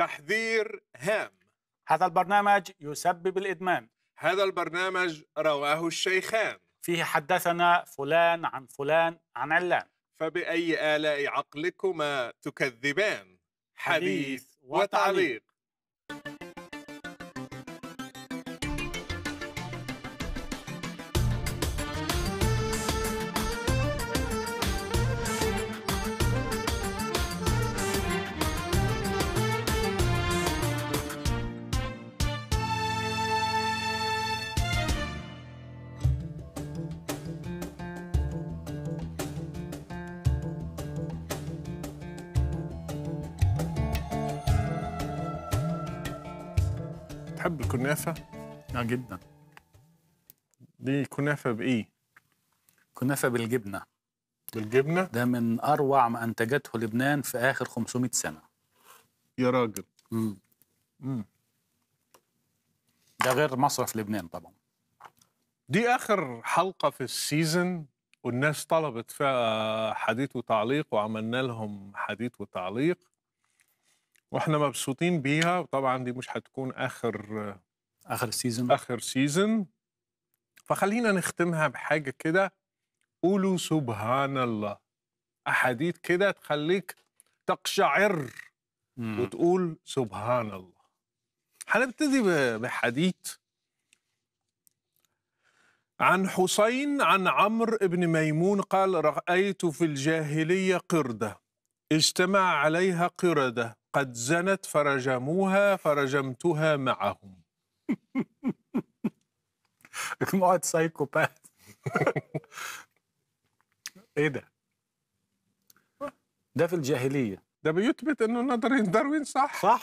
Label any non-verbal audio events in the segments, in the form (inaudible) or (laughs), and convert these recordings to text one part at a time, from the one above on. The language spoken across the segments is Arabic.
تحذير هام هذا البرنامج يسبب الإدمان هذا البرنامج رواه الشيخان فيه حدثنا فلان عن فلان عن علان فبأي آلاء عقلكما تكذبان حديث وتعليق بتحب الكنافه؟ اه جدا دي كنافه بايه؟ كنافه بالجبنه بالجبنه؟ ده من اروع ما انتجته لبنان في اخر 500 سنه يا راجل امم امم ده غير مصرف لبنان طبعا دي اخر حلقه في السيزون والناس طلبت فيها حديث وتعليق وعملنا لهم حديث وتعليق واحنا مبسوطين بيها وطبعا دي مش هتكون اخر اخر سيزون اخر سيزون فخلينا نختمها بحاجه كده قولوا سبحان الله احاديث كده تخليك تقشعر مم. وتقول سبحان الله هنبتدي بحديث عن حسين عن عمرو بن ميمون قال رأيت في الجاهلية قردة اجتمع عليها قردة قد زنت فرجموها فرجمتها معهم مجموعة (laughs) سايكوباث (laughs) ايه ده؟ ده في الجاهلية ده بيثبت انه نظرية داروين صح صح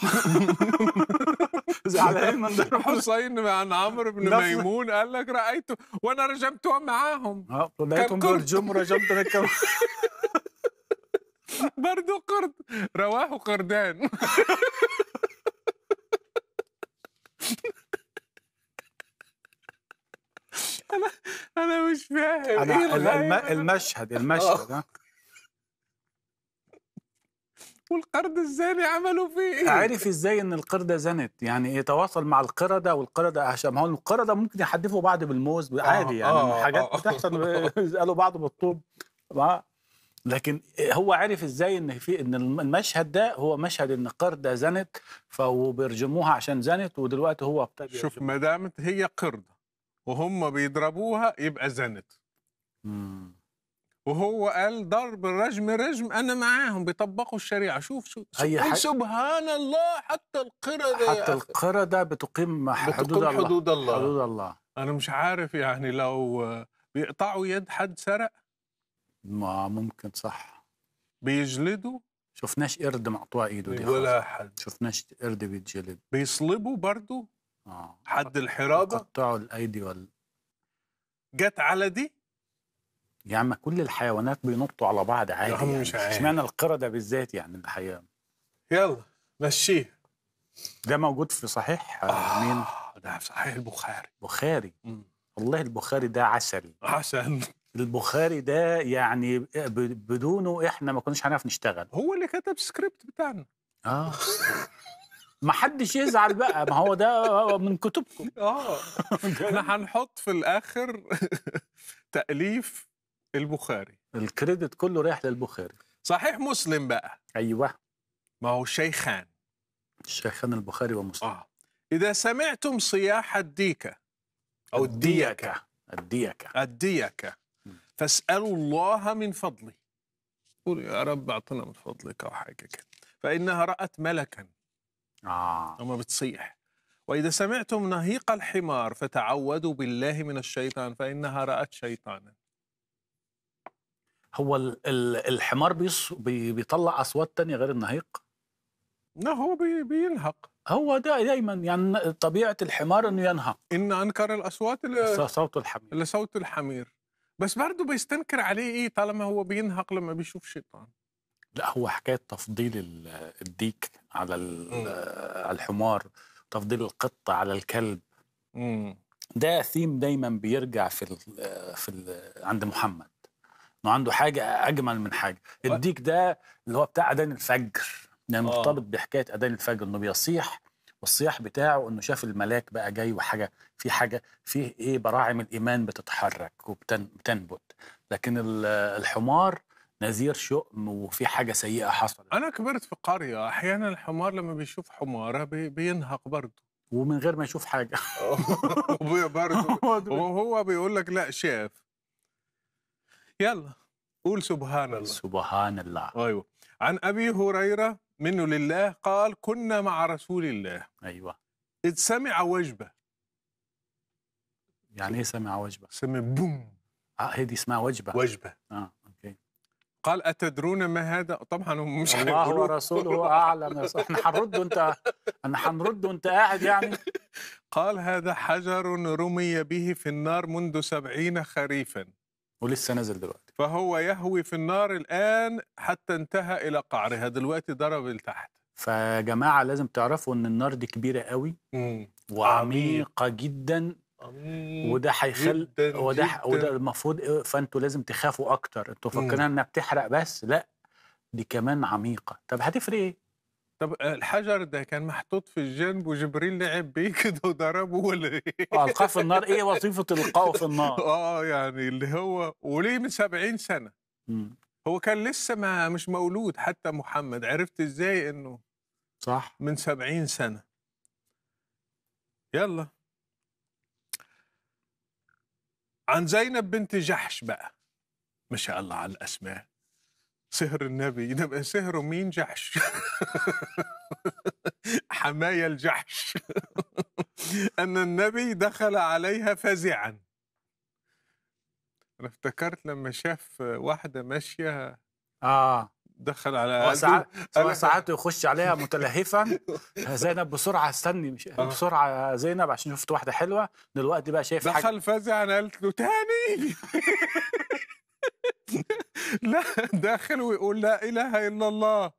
زعلان (laughs) من داروين حسين عن عمرو بن ميمون قال لك رأيته وانا رجمتهم معاهم اه لقيتهم بيرجموا رجمت انا كمان برضو قرد رواه قردان انا انا مش فاهم أنا إيه الم... المشهد المشهد آه. آه. والقرد الزاني عملوا فيه ايه؟ عرف ازاي ان القرده زنت؟ يعني يتواصل إيه، مع القرده والقرده عشان ما هو القرده ممكن يحدفوا بعض بالموز آه، عادي يعني آه حاجات آه بتحصل يسالوا بعض بالطوب لكن هو عارف ازاي ان في ان المشهد ده هو مشهد ان قرده زنت فبيرجموها عشان زنت ودلوقتي هو ابتدى شوف ما دامت هي قرده وهم بيضربوها يبقى زنت امم وهو قال ضرب الرجم رجم انا معاهم بيطبقوا الشريعه شوف شو هي حي... سبحان الله حتى القرده حتى القرده بتقيم حدود, بتقيم حدود الله. الله حدود الله انا مش عارف يعني لو بيقطعوا يد حد سرق ما ممكن صح بيجلدوا شفناش قرد مقطوع ايده دي ولا حد شفناش قرد بيتجلد بيصلبوا برضو اه حد الحرابه قطعوا الايدي وال جت على دي يا عم كل الحيوانات بينطوا على بعض عادي يعني. مش عادي اشمعنى القرده بالذات يعني الحقيقه يلا مشيه ده موجود في صحيح آه مين؟ ده في صحيح البخاري بخاري مم. والله البخاري ده عسل عسل البخاري ده يعني بدونه احنا ما كناش هنعرف نشتغل هو اللي كتب السكريبت بتاعنا اه ما حدش يزعل بقى ما هو ده من كتبكم (laughs) اه احنا هنحط في الاخر (laughs) تاليف البخاري الكريدت كله رايح للبخاري صحيح مسلم بقى ايوه ما هو شيخان الشيخان البخاري ومسلم اه اذا سمعتم صياح الديكه او الديكه الديكه الديكه فاسألوا الله من فضله قولوا يا رب أعطنا من فضلك أو حاجة كده فإنها رأت ملكا آه. وما بتصيح وإذا سمعتم نهيق الحمار فتعودوا بالله من الشيطان فإنها رأت شيطانا هو الحمار بيطلع أصوات تانية غير النهيق؟ لا هو بينهق هو ده دايما يعني طبيعه الحمار انه ينهق ان انكر الاصوات صوت الحمير صوت الحمير بس برضه بيستنكر عليه ايه طالما هو بينهق لما بيشوف شيطان لا هو حكايه تفضيل الديك على على الحمار تفضيل القطه على الكلب مم. ده ثيم دايما بيرجع في الـ في الـ عند محمد انه عنده حاجه اجمل من حاجه الديك ده اللي هو بتاع اذان الفجر يعني آه. مرتبط بحكايه اذان الفجر انه بيصيح والصياح بتاعه انه شاف الملاك بقى جاي وحاجه في حاجه في ايه براعم الايمان بتتحرك وبتنبت لكن الحمار نذير شؤم وفي حاجه سيئه حصلت انا كبرت في قريه احيانا الحمار لما بيشوف حماره بي بينهق برضه ومن غير ما يشوف حاجه (laughs) برضه (laughs) وهو بيقول لك لا شاف يلا قول سبحان الله سبحان الله ايوه عن ابي هريره منه لله قال كنا مع رسول الله ايوه إذ سمع وجبة يعني ايه سمع وجبة؟ سمع بوم اه هيدي اسمها وجبة وجبة اه اوكي قال أتدرون ما هذا؟ طبعا هم مش الله ورسوله أعلم احنا هنرد وأنت احنا هنرد وأنت قاعد يعني (laughs) قال هذا حجر رمي به في النار منذ سبعين خريفا ولسه نازل دلوقتي فهو يهوي في النار الآن حتى انتهى إلى قعرها دلوقتي ضرب لتحت فجماعة لازم تعرفوا إن النار دي كبيرة قوي مم. وعميقة جدا وده هيخل وده وده المفروض إيه، فانتوا لازم تخافوا اكتر انتوا فاكرين انها بتحرق بس لا دي كمان عميقه طب هتفرق ايه طب آه، الحجر ده كان محطوط في الجنب وجبريل لعب بيه (laughs) كده وضربه ولا ايه؟ القاه في النار ايه وظيفه القاه في النار؟ (laughs) اه يعني اللي هو وليه من 70 سنه م. هو كان لسه ما مش مولود حتى محمد عرفت ازاي انه صح من 70 سنه يلا عن زينب بنت جحش بقى ما شاء الله على الاسماء سهر النبي ده سهره مين جحش (laughs) حماية الجحش (laughs) أن النبي دخل عليها فزعا أنا افتكرت لما شاف واحدة ماشية آه دخل على ساعات ساعات يخش عليها متلهفا (laughs) زينب بسرعه استني مش آه. بسرعه زينب عشان شفت واحده حلوه دلوقتي بقى شايف دخل حاجه دخل فزعا قالت له تاني لا داخل ويقول لا إله إلا الله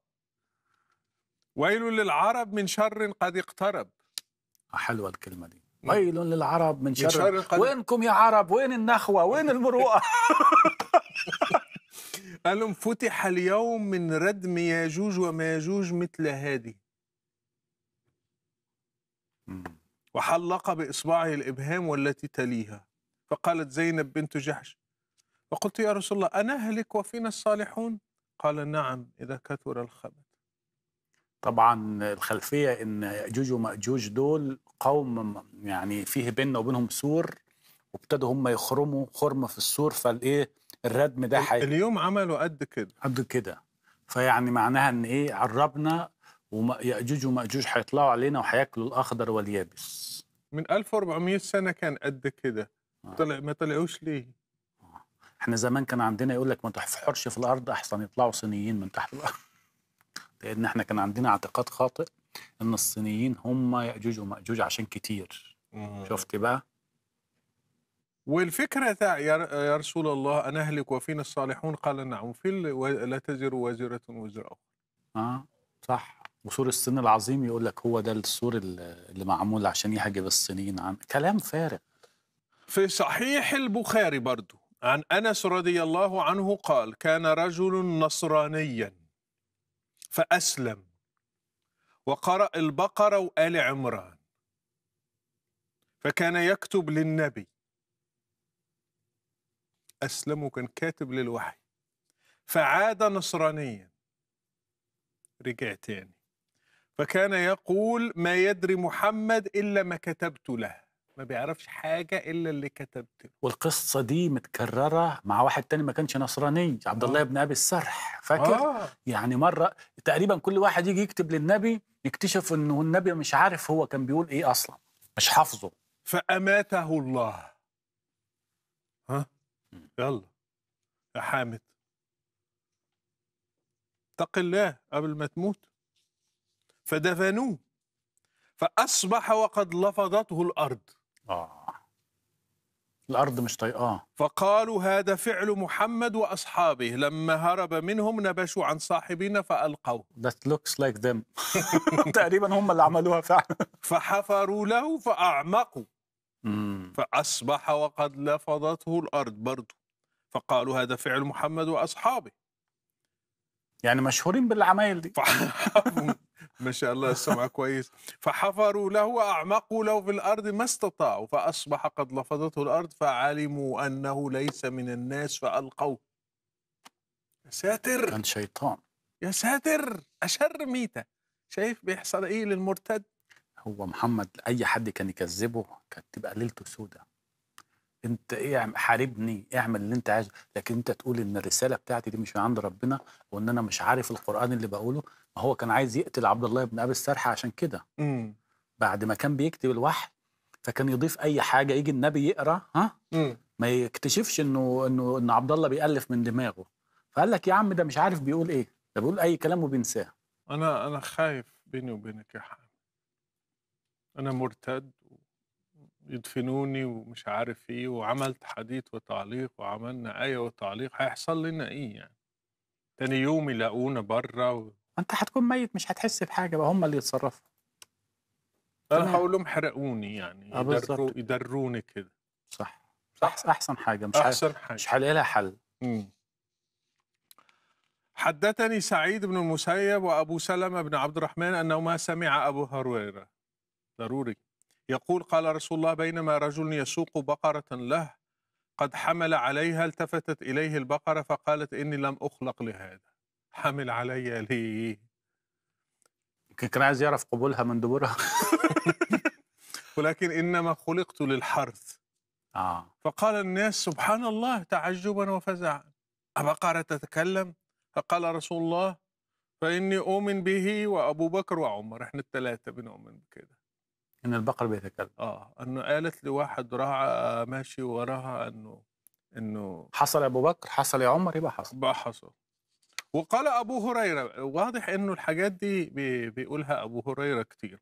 ويل للعرب من شر قد اقترب آه، حلوة الكلمة دي ويل للعرب من شر, من شر قد... وينكم يا عرب وين النخوة وين المروءة (laughs) قال لهم فتح اليوم من ردم ياجوج وماجوج مثل هذه وحلق بإصبعه الإبهام والتي تليها فقالت زينب بنت جحش فقلت يا رسول الله أنهلك وفينا الصالحون قال نعم إذا كثر الخبث طبعا الخلفية إن يأجوج ومأجوج دول قوم يعني فيه بيننا وبينهم سور وابتدوا هم يخرموا خرم في السور فالايه الردم ده حي... اليوم عملوا قد كده قد كده فيعني معناها ان ايه عربنا ويأجوج ومأجوج هيطلعوا علينا وهياكلوا الاخضر واليابس من 1400 سنه كان قد كده آه. طلع ما طلعوش ليه احنا زمان كان عندنا يقول لك ما تحفرش في الارض احسن يطلعوا صينيين من تحت الارض (laughs) لان احنا كان عندنا اعتقاد خاطئ ان الصينيين هم ياجوج وماجوج عشان كتير مم. شفت بقى والفكرة يا رسول الله أنا أهلك وفينا الصالحون قال نعم في لا تزر وازرة وزر أخرى آه صح وسور الصين العظيم يقول لك هو ده السور اللي معمول عشان يحجب الصينيين عن كلام فارغ في صحيح البخاري برضو عن أنس رضي الله عنه قال كان رجل نصرانيا فأسلم وقرأ البقرة وآل عمران فكان يكتب للنبي أسلم وكان كاتب للوحي فعاد نصرانيا رجع تاني فكان يقول ما يدري محمد إلا ما كتبت له ما بيعرفش حاجه الا اللي كتبته والقصه دي متكرره مع واحد تاني ما كانش نصراني عبد الله آه. بن ابي السرح فاكر آه. يعني مره تقريبا كل واحد يجي يكتب للنبي يكتشف انه النبي مش عارف هو كان بيقول ايه اصلا مش حافظه فاماته الله ها يلا يا حامد اتق الله قبل ما تموت فدفنوه فأصبح وقد لفظته الأرض آه. الأرض مش طايقاه فقالوا هذا فعل محمد وأصحابه لما هرب منهم نبشوا عن صاحبنا فألقوه That looks like them (laughs) تقريبا هم اللي عملوها فعلا فحفروا له فأعمقوا مم. فأصبح وقد لفظته الأرض برضه فقالوا هذا فعل محمد وأصحابه يعني مشهورين بالعمايل دي (laughs) ما شاء الله السمع كويس فحفروا له وأعمقوا له في الأرض ما استطاعوا فأصبح قد لفظته الأرض فعلموا أنه ليس من الناس فألقوه يا ساتر كان شيطان يا ساتر أشر ميتة شايف بيحصل إيه للمرتد هو محمد أي حد كان يكذبه كانت تبقى ليلته سودة انت ايه حاربني اعمل اللي انت عايزه لكن انت تقول ان الرساله بتاعتي دي مش من عند ربنا وان انا مش عارف القران اللي بقوله ما هو كان عايز يقتل عبد الله بن ابي السرح عشان كده بعد ما كان بيكتب الوحي فكان يضيف اي حاجه يجي النبي يقرا ها ما يكتشفش انه انه ان عبد الله بيالف من دماغه فقال لك يا عم ده مش عارف بيقول ايه ده بيقول اي كلام وبينساه انا انا خايف بيني وبينك يا حامد انا مرتد يدفنوني ومش عارف ايه وعملت حديث وتعليق وعملنا آية وتعليق هيحصل لنا ايه يعني تاني يوم يلاقونا بره و... انت هتكون ميت مش هتحس بحاجة بقى هم اللي يتصرفوا انا هقول لهم حرقوني يعني آه، يدرو يدروني كده صح صح احسن حاجة مش احسن حاجة مش هلاقي لها حل امم حدثني سعيد بن المسيب وأبو سلمة بن عبد الرحمن أنهما سمع أبو هريرة ضروري يقول قال رسول الله بينما رجل يسوق بقرة له قد حمل عليها التفتت إليه البقرة فقالت إني لم أخلق لهذا حمل علي لي كان عايز يعرف قبولها من دبرها (laughs) ولكن إنما خلقت للحرث آه. فقال الناس سبحان الله تعجبا وفزعا أبقرة تتكلم فقال رسول الله فإني أؤمن به وأبو بكر وعمر إحنا الثلاثة بنؤمن بكده ان البقر بيتكلم اه انه قالت لواحد راعى آه، ماشي وراها انه انه حصل يا ابو بكر حصل يا عمر يبقى حصل بقى حصل وقال ابو هريره واضح انه الحاجات دي بيقولها ابو هريره كتير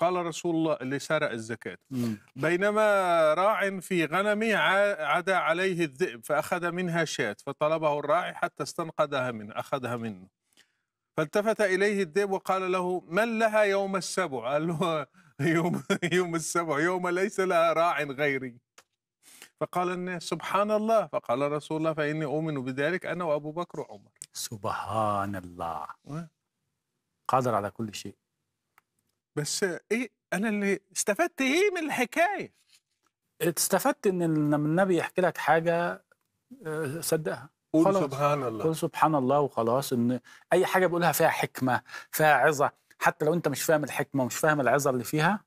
قال رسول الله اللي سرق الزكاة بينما راع في غنمه عدا عليه الذئب فأخذ منها شاة فطلبه الراعي حتى استنقذها منه أخذها منه فالتفت إليه الذئب وقال له من لها يوم السبع قال له يوم (laughs) يوم السبع يوم ليس لها راع غيري فقال الناس سبحان الله فقال رسول الله فإني أؤمن بذلك أنا وأبو بكر وعمر سبحان الله قادر على كل شيء بس إيه أنا اللي استفدت إيه من الحكاية استفدت إن لما النبي يحكي لك حاجة آه، صدقها قول سبحان الله قول سبحان الله وخلاص إن أي حاجة بقولها فيها حكمة فيها عظة حتى لو انت مش فاهم الحكمه ومش فاهم العظه اللي فيها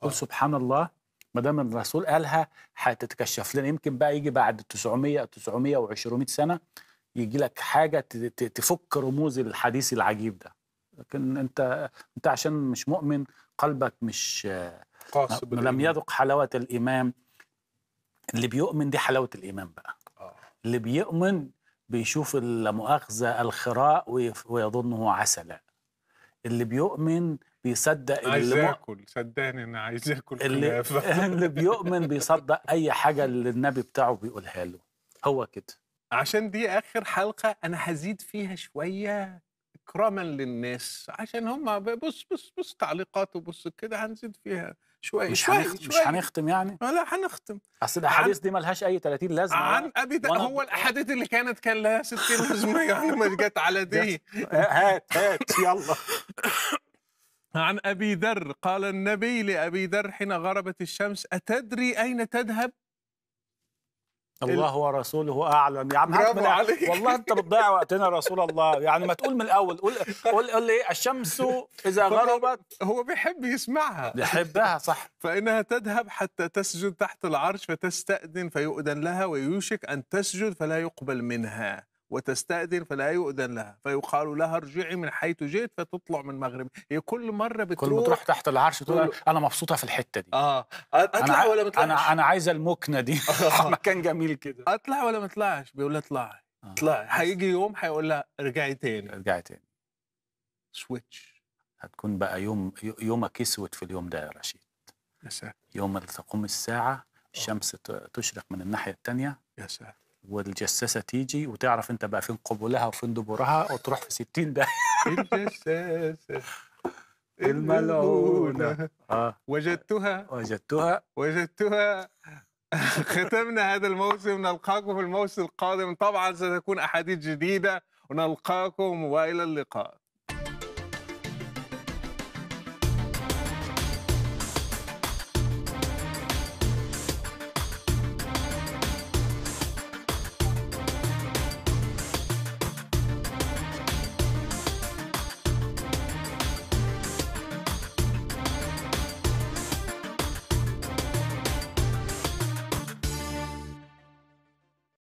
قول آه. سبحان الله ما دام الرسول قالها هتتكشف لنا يمكن بقى يجي بعد 900 900 و200 سنه يجي لك حاجه تفك رموز الحديث العجيب ده لكن انت انت عشان مش مؤمن قلبك مش قاصد لم يذق حلاوه الايمان اللي بيؤمن دي حلاوه الايمان بقى آه. اللي بيؤمن بيشوف المؤاخذه الخراء ويظنه عسلا اللي بيؤمن بيصدق عايز اللي اكل صدقني انا عايز اكل اللي, (laughs) اللي بيؤمن بيصدق اي حاجه اللي النبي بتاعه بيقولها له هو كده عشان دي اخر حلقه انا هزيد فيها شويه اكراما للناس عشان هم بص بص بص تعليقات وبص كده هنزيد فيها شويه مش شوية شوية. مش هنختم يعني آه، لا هنختم اصل الاحاديث دي ملهاش اي 30 لازمه عن يعني. ابي ده هو الاحاديث اللي كانت كان لها 60 لازمه (laughs) يعني ما جت على دي آه، هات هات يلا (laughs) عن ابي ذر قال النبي لابي ذر حين غربت الشمس اتدري اين تذهب الله ورسوله اعلم يا عم برافو عليك والله انت بتضيع وقتنا يا رسول الله يعني ما تقول من الاول قول قول, قول لي إيه؟ الشمس اذا غربت هو بيحب يسمعها بيحبها صح فانها تذهب حتى تسجد تحت العرش فتستاذن فيؤذن لها ويوشك ان تسجد فلا يقبل منها وتستأذن فلا يؤذن لها فيقال لها ارجعي من حيث جئت فتطلع من المغرب هي كل مرة بتروح كل ما تروح تحت العرش تقول أنا مبسوطة في الحتة دي آه أطلع أنا ولا ما أنا أنا عايزة المكنة دي (laughs) (laughs) مكان جميل كده أطلع ولا ما أطلعش بيقول لها اطلعي آه. اطلعي هيجي يوم هيقول لها ارجعي تاني ارجعي تاني سويتش هتكون بقى يوم يومك اسود في اليوم ده يا رشيد يا ساتر يوم تقوم الساعة آه. الشمس تشرق من الناحية التانية يا ساتر والجساسه تيجي وتعرف انت بقى فين قبولها وفين دبرها وتروح في 60 ده (laughs) الجساسه الملعونة آه. وجدتها وجدتها وجدتها (laughs) ختمنا هذا الموسم نلقاكم في الموسم القادم طبعا ستكون أحاديث جديدة ونلقاكم وإلى اللقاء